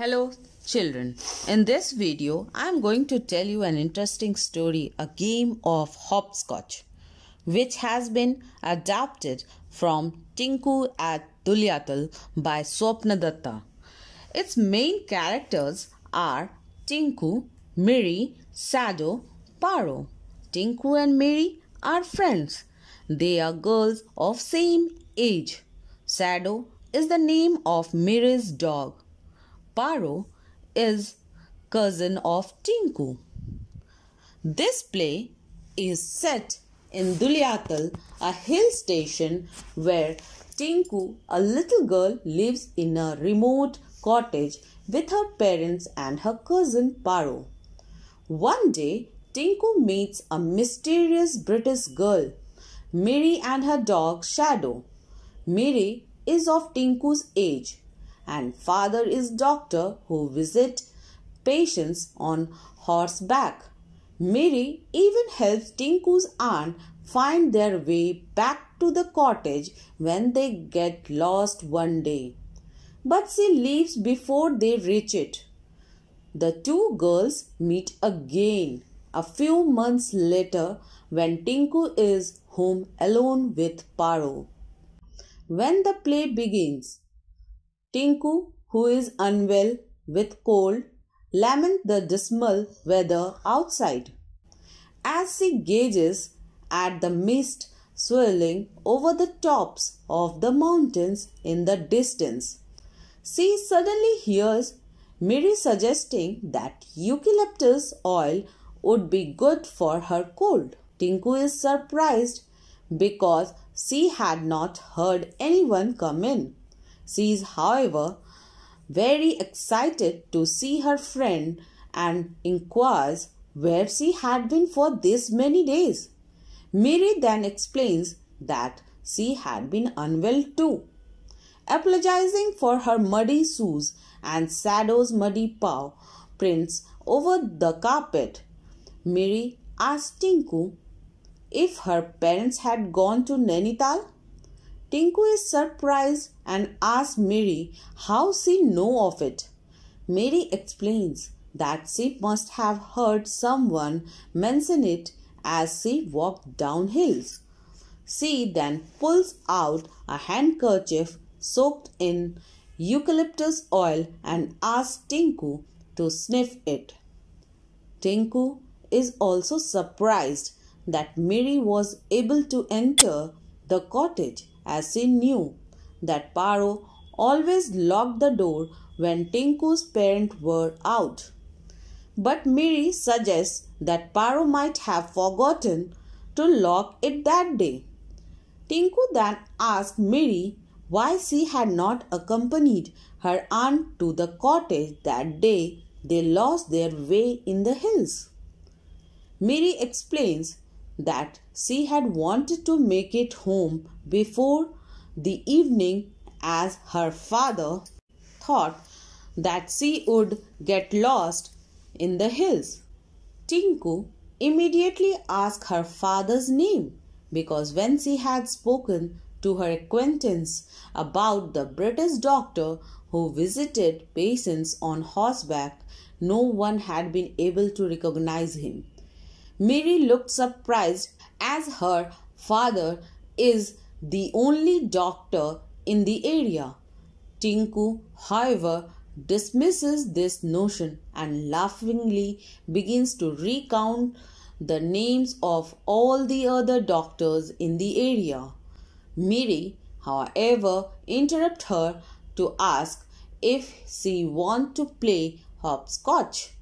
Hello children, in this video I am going to tell you an interesting story, a game of hopscotch which has been adapted from Tinku at Tulyatal by Swapnadatta. Its main characters are Tinku, Miri, Sado, Paro. Tinku and Miri are friends. They are girls of same age. Sado is the name of Miri's dog. Paro is cousin of Tinku. This play is set in Duliatal, a hill station where Tinku, a little girl, lives in a remote cottage with her parents and her cousin Paro. One day, Tinku meets a mysterious British girl, Mary and her dog Shadow. Mary is of Tinku's age and father is doctor who visit patients on horseback. Mary even helps Tinku's aunt find their way back to the cottage when they get lost one day. But she leaves before they reach it. The two girls meet again a few months later when Tinku is home alone with Paro. When the play begins, Tinku, who is unwell with cold, laments the dismal weather outside. As she gazes at the mist swirling over the tops of the mountains in the distance, she suddenly hears Miri suggesting that eucalyptus oil would be good for her cold. Tinku is surprised because she had not heard anyone come in. She is, however, very excited to see her friend and inquires where she had been for this many days. Mary then explains that she had been unwell too. Apologizing for her muddy shoes and Shadow's muddy paw prints over the carpet, Mary asked Tinku if her parents had gone to Nainital. Tinku is surprised and asks Mary how she know of it. Mary explains that she must have heard someone mention it as she walked down hills. She then pulls out a handkerchief soaked in eucalyptus oil and asks Tinku to sniff it. Tinku is also surprised that Mary was able to enter the cottage as he knew that Paro always locked the door when Tinku's parents were out. But Miri suggests that Paro might have forgotten to lock it that day. Tinku then asked Miri why she had not accompanied her aunt to the cottage that day they lost their way in the hills. Miri explains that she had wanted to make it home before the evening as her father thought that she would get lost in the hills. Tinku immediately asked her father's name because when she had spoken to her acquaintance about the British doctor who visited patients on horseback, no one had been able to recognize him. Mary looked surprised as her father is the only doctor in the area. Tinku, however, dismisses this notion and laughingly begins to recount the names of all the other doctors in the area. Mary, however, interrupts her to ask if she wants to play hopscotch.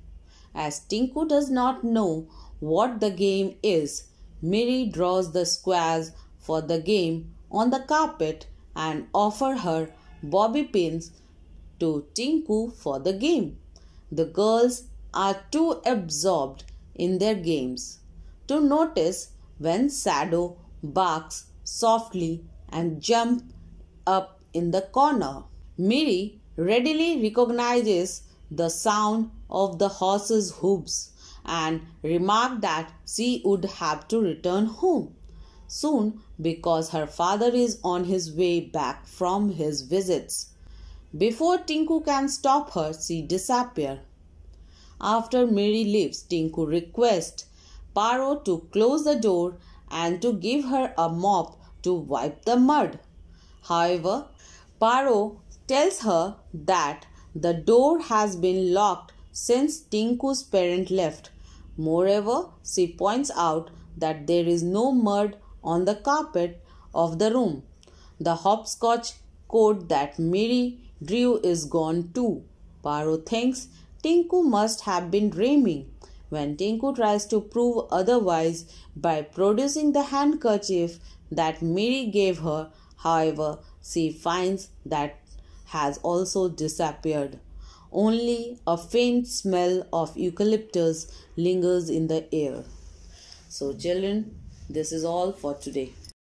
As Tinku does not know what the game is. Miri draws the squares for the game on the carpet and offer her bobby pins to Tinku for the game. The girls are too absorbed in their games to notice when Sado barks softly and jumps up in the corner. Miri readily recognizes the sound of the horse's hooves and remarked that she would have to return home soon because her father is on his way back from his visits. Before Tinku can stop her, she disappears. After Mary leaves, Tinku requests Paro to close the door and to give her a mop to wipe the mud. However, Paro tells her that the door has been locked since Tinku's parent left Moreover, she points out that there is no mud on the carpet of the room. The hopscotch coat that Mary drew is gone too. Paro thinks Tinku must have been dreaming. When Tinku tries to prove otherwise by producing the handkerchief that Mary gave her, however, she finds that has also disappeared. Only a faint smell of eucalyptus lingers in the air. So, children, this is all for today.